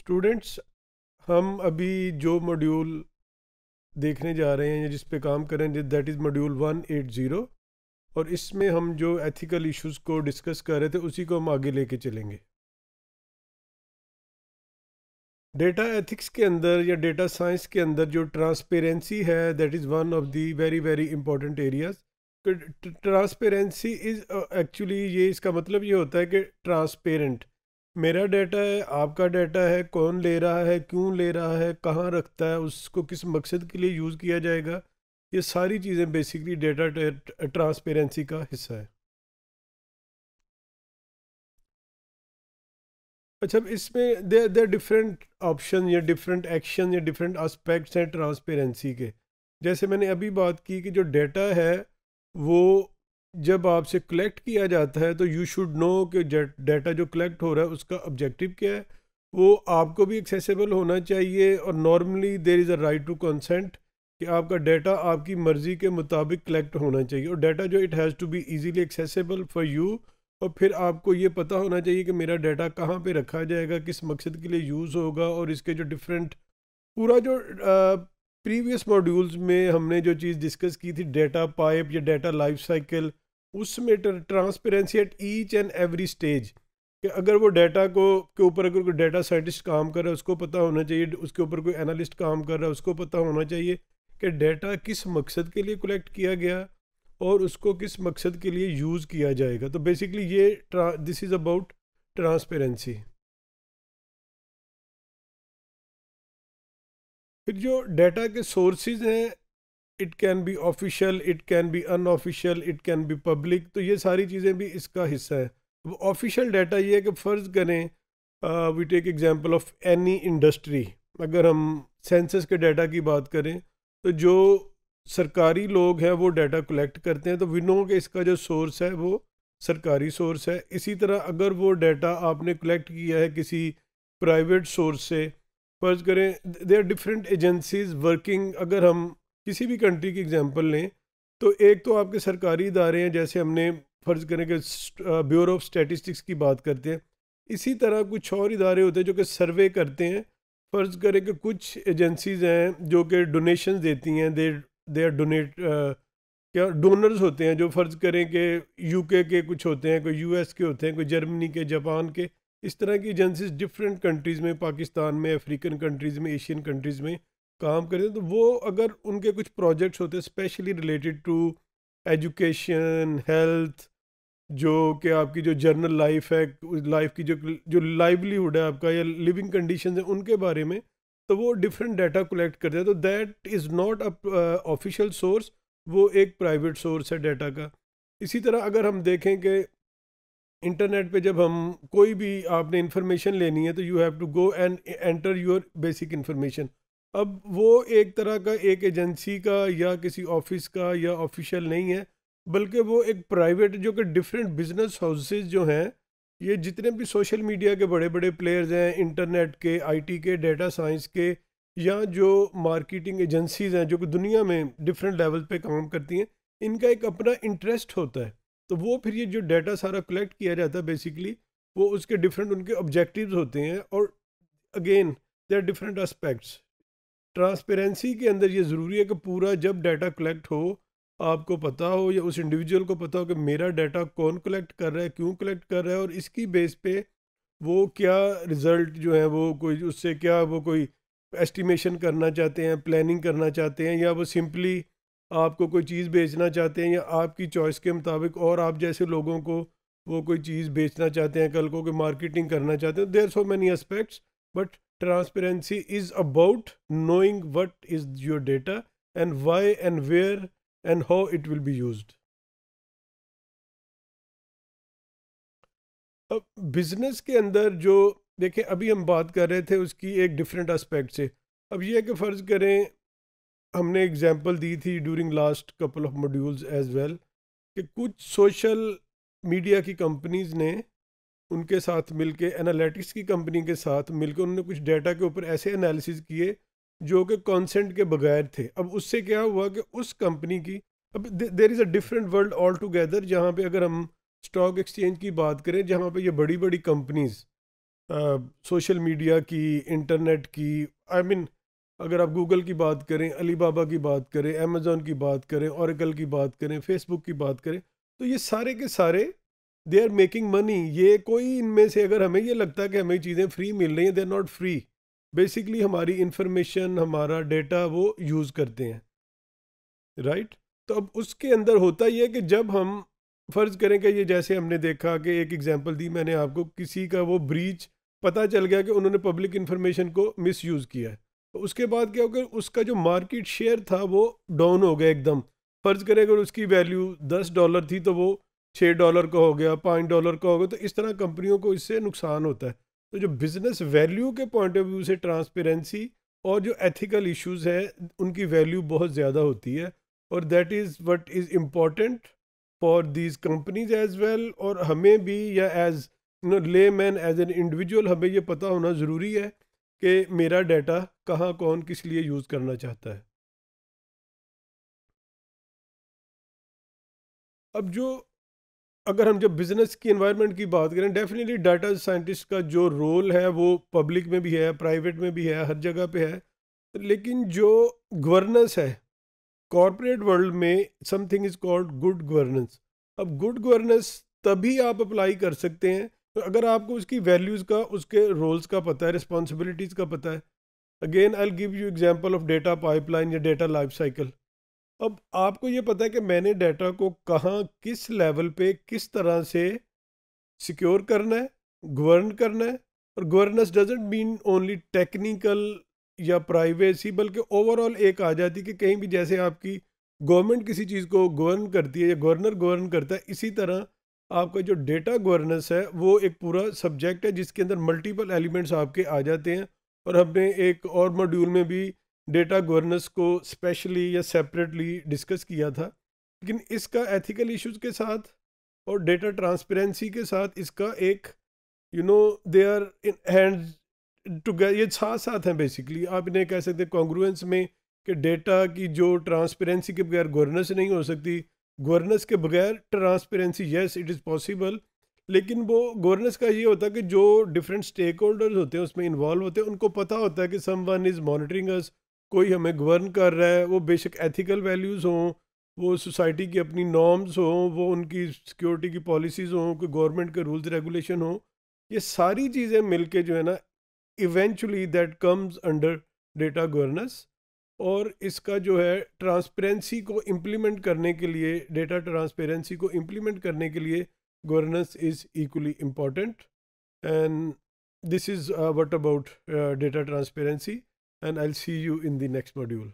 Students हम अभी जो मॉड्यूल देखने जा रहे हैं या जिस पे काम करें that is module one eight zero और इसमें हम जो एथिकल इश्यूज को डिस्कस कर रहे थे उसी को हम आगे लेके चलेंगे डेटा एथिक्स के अंदर या डेटा साइंस के अंदर जो ट्रांसपेरेंसी है that is one of the very very important areas transparency is actually ये इसका मतलब ये होता है कि ट्रांसपेरेंट मेरा डाटा है आपका डाटा है कौन ले रहा है क्यों ले रहा है कहाँ रखता है उसको किस मकसद के लिए यूज़ किया जाएगा ये सारी चीज़ें बेसिकली डेटा ट्रांसपेरेंसी का हिस्सा है अच्छा इसमें दे दे डिफरेंट ऑप्शन या डिफरेंट एक्शन या डिफरेंट आस्पेक्ट्स हैं ट्रांसपेरेंसी के जैसे मैंने अभी बात की कि जो डेटा है वो जब आपसे कलेक्ट किया जाता है तो यू शुड नो कि डाटा जो कलेक्ट हो रहा है उसका ऑब्जेक्टिव क्या है वो आपको भी एक्सेसिबल होना चाहिए और normally there is a right to consent कि आपका डाटा आपकी मर्ज़ी के मुताबिक कलेक्ट होना चाहिए और डाटा जो it has to be easily accessible for you और फिर आपको ये पता होना चाहिए कि मेरा डाटा कहाँ पे रखा जाएगा किस मकसद के लिए यूज़ होगा और इसके जो डिफरेंट पूरा जो प्रीवियस मॉड्यूल्स में हमने जो चीज़ डिस्कस की थी डेटा पाइप या डेटा लाइफ साइकिल उसमें transparency at each and every stage कि अगर वो डाटा को के ऊपर अगर कोई डाटा साइंटिस्ट काम कर रहा है उसको पता होना चाहिए उसके ऊपर कोई एनालिस्ट काम कर रहा है उसको पता होना चाहिए कि डाटा किस मकसद के लिए कलेक्ट किया गया और उसको किस मकसद के लिए यूज़ किया जाएगा तो बेसिकली ये दिस इज़ अबाउट ट्रांसपेरेंसी फिर जो डाटा के सोर्सेज हैं it can be official it can be unofficial it can be public तो ये सारी चीज़ें भी इसका हिस्सा है अब ऑफिशियल डाटा ये है कि फ़र्ज़ करें we take example of any industry अगर हम सेंसस के डाटा की बात करें तो जो सरकारी लोग हैं वो डाटा कलेक्ट करते हैं तो विनो के इसका जो सोर्स है वो सरकारी सोर्स है इसी तरह अगर वो डाटा आपने कलेक्ट किया है किसी प्राइवेट सोर्स से फर्ज करें they are different agencies working अगर हम किसी भी कंट्री की एग्जांपल लें तो एक तो आपके सरकारी इदारे हैं जैसे हमने फ़र्ज़ करें कि ब्यूरो ऑफ स्टैटिस्टिक्स की बात करते हैं इसी तरह कुछ और इदारे होते हैं जो कि सर्वे करते हैं फ़र्ज़ करें कि कुछ एजेंसीज हैं जो कि डोनेशन देती हैं दे दे आर डोनेट क्या डोनर्स होते हैं जो फ़र्ज़ करें कि यूके के कुछ होते हैं कोई यूएस के होते हैं कोई जर्मनी के जापान के इस तरह की एजेंसीज डिफरेंट कंट्रीज़ में पाकिस्तान में अफ्रीकन कंट्रीज़ में एशियन कंट्रीज़ में काम करते हैं तो वो अगर उनके कुछ प्रोजेक्ट्स होते हैं specially related to education health जो कि आपकी जो जर्नल लाइफ है लाइफ की जो जो लाइवलीहुड है आपका या लिविंग कंडीशन है उनके बारे में तो वो डिफरेंट डाटा कलेक्ट करते हैं तो that is not a official source वो एक प्राइवेट सोर्स है डाटा का इसी तरह अगर हम देखें कि इंटरनेट पे जब हम कोई भी आपने इंफॉर्मेशन लेनी है तो you have to go and enter your basic information अब वो एक तरह का एक एजेंसी का या किसी ऑफिस का या ऑफिशियल नहीं है बल्कि वो एक प्राइवेट जो कि डिफरेंट बिजनेस हाउसेज जो हैं ये जितने भी सोशल मीडिया के बड़े बड़े प्लेयर्स हैं इंटरनेट के आईटी के डेटा साइंस के या जो मार्केटिंग एजेंसीज हैं जो कि दुनिया में डिफरेंट लेवल पे काम करती हैं इनका एक अपना इंटरेस्ट होता है तो वो फिर ये जो डाटा सारा कलेक्ट किया जाता है बेसिकली वो उसके डिफरेंट उनके ऑब्जेक्टिव होते हैं और again there different aspects transparency के अंदर ये ज़रूरी है कि पूरा जब डाटा कलेक्ट हो आपको पता हो या उस इंडिविजुअल को पता हो कि मेरा डाटा कौन कलेक्ट कर रहा है क्यों कलेक्ट कर रहा है और इसकी बेस पे वो क्या रिज़ल्ट जो है वो कोई उससे क्या वो कोई एस्टिमेशन करना चाहते हैं प्लानिंग करना चाहते हैं या वो सिंपली आपको कोई चीज़ बेचना चाहते हैं या आपकी चॉइस के मुताबिक और आप जैसे लोगों को वो कोई चीज़ बेचना चाहते हैं कल को कोई मार्केटिंग करना चाहते हैं there so many aspects but transparency is about knowing what is your data and why and where and how it will be used. अब बिजनेस के अंदर जो देखें अभी हम बात कर रहे थे उसकी एक डिफरेंट एस्पेक्ट से अब यह कि फ़र्ज़ करें हमने एग्जांपल दी थी during last couple of modules as well कि कुछ सोशल मीडिया की कंपनीज ने उनके साथ मिलके एनालिटिक्स की कंपनी के साथ मिलके उन्होंने कुछ डेटा के ऊपर ऐसे एनालिसिस किए जो कि कॉन्सेंट के बगैर थे अब उससे क्या हुआ कि उस कंपनी की अब there is a different world altogether जहाँ पे अगर हम स्टॉक एक्सचेंज की बात करें जहाँ पे ये बड़ी बड़ी कंपनीज सोशल मीडिया की इंटरनेट की आई I मीन mean, अगर आप गूगल की बात करें अलीबाबा की बात करें अमेजोन की बात करें औरकल की बात करें फेसबुक की बात करें तो ये सारे के सारे दे आर मेकिंग मनी ये कोई इनमें से अगर हमें ये लगता है कि हमें चीज़ें फ्री मिल रही हैं they are not free basically हमारी इंफॉर्मेशन हमारा डेटा वो यूज़ करते हैं राइट right? तो अब उसके अंदर होता ये है कि जब हम फ़र्ज़ करें कि ये जैसे हमने देखा कि एक एग्जांपल दी मैंने आपको किसी का वो ब्रीच पता चल गया कि उन्होंने पब्लिक इन्फॉर्मेशन को यूज़ किया है तो उसके बाद क्या होगा उसका जो मार्केट शेयर था वो डाउन हो गया एकदम फ़र्ज़ करें अगर उसकी वैल्यू दस डॉलर थी तो वो छः डॉलर का हो गया पाँच डॉलर का हो गया तो इस तरह कंपनियों को इससे नुकसान होता है तो जो बिज़नेस वैल्यू के पॉइंट ऑफ व्यू से ट्रांसपेरेंसी और जो एथिकल इश्यूज हैं उनकी वैल्यू बहुत ज़्यादा होती है और that is what is important for these companies as well और हमें भी या as no layman as an individual हमें ये पता होना ज़रूरी है कि मेरा डाटा कहाँ कौन किस लिए यूज़ करना चाहता है अब जो अगर हम जब बिज़नेस की इन्वायरमेंट की बात करें डेफिनेटली डाटा साइंटिस्ट का जो रोल है वो पब्लिक में भी है प्राइवेट में भी है हर जगह पे है लेकिन जो गवर्नेंस है कॉरपोरेट वर्ल्ड में something is called good governance अब गुड गवर्नेंस तभी आप अप्लाई कर सकते हैं तो अगर आपको उसकी वैल्यूज़ का उसके रोल्स का पता है रिस्पॉन्सिबिलिटीज़ का पता है again I give you example of data pipeline या डेटा लाइफ साइकिल अब आपको ये पता है कि मैंने डाटा को कहाँ किस लेवल पे किस तरह से सिक्योर करना है गवर्न करना है और governance doesn't mean only technical या प्राइवेसी बल्कि ओवरऑल एक आ जाती है कि कहीं भी जैसे आपकी गवर्नमेंट किसी चीज़ को गवर्न करती है या गवर्नर गवर्न करता है इसी तरह आपका जो डेटा गवर्नेंस है वो एक पूरा सब्जेक्ट है जिसके अंदर मल्टीपल एलिमेंट्स आपके आ जाते हैं और हमने एक और मॉड्यूल में भी डेटा गवर्नेंस को स्पेशली या सेपरेटली डिस्कस किया था लेकिन इसका एथिकल इश्यूज के साथ और डेटा ट्रांसपेरेंसी के साथ इसका एक you know they are in hand together ये साथ साथ हैं बेसिकली आप इन्हें कह सकते हैं कॉन्ग्रुएंस में कि डेटा की जो ट्रांसपेरेंसी के बगैर गवर्नेंस नहीं हो सकती गवर्नेंस के बगैर transparency yes it is possible लेकिन वो गवर्नेंस का ये होता है कि जो डिफरेंट स्टेक होल्डर्स होते हैं उसमें इन्वॉल्व होते हैं उनको पता होता है कि someone is monitoring us कोई हमें गवर्न कर रहा है वो बेशक एथिकल वैल्यूज़ हों वो सोसाइटी की अपनी नॉर्म्स हों वो उनकी सिक्योरिटी की पॉलिसीज़ हों कोई गवर्नमेंट के रूल्स रेगुलेशन हों ये सारी चीज़ें मिल के जो है ना eventually that comes under data governance और इसका जो है ट्रांसपेरेंसी को इम्प्लीमेंट करने के लिए डेटा ट्रांसपेरेंसी को इम्प्लीमेंट करने के लिए governance is equally important and this is what about data transparency and I'll see you in the next module.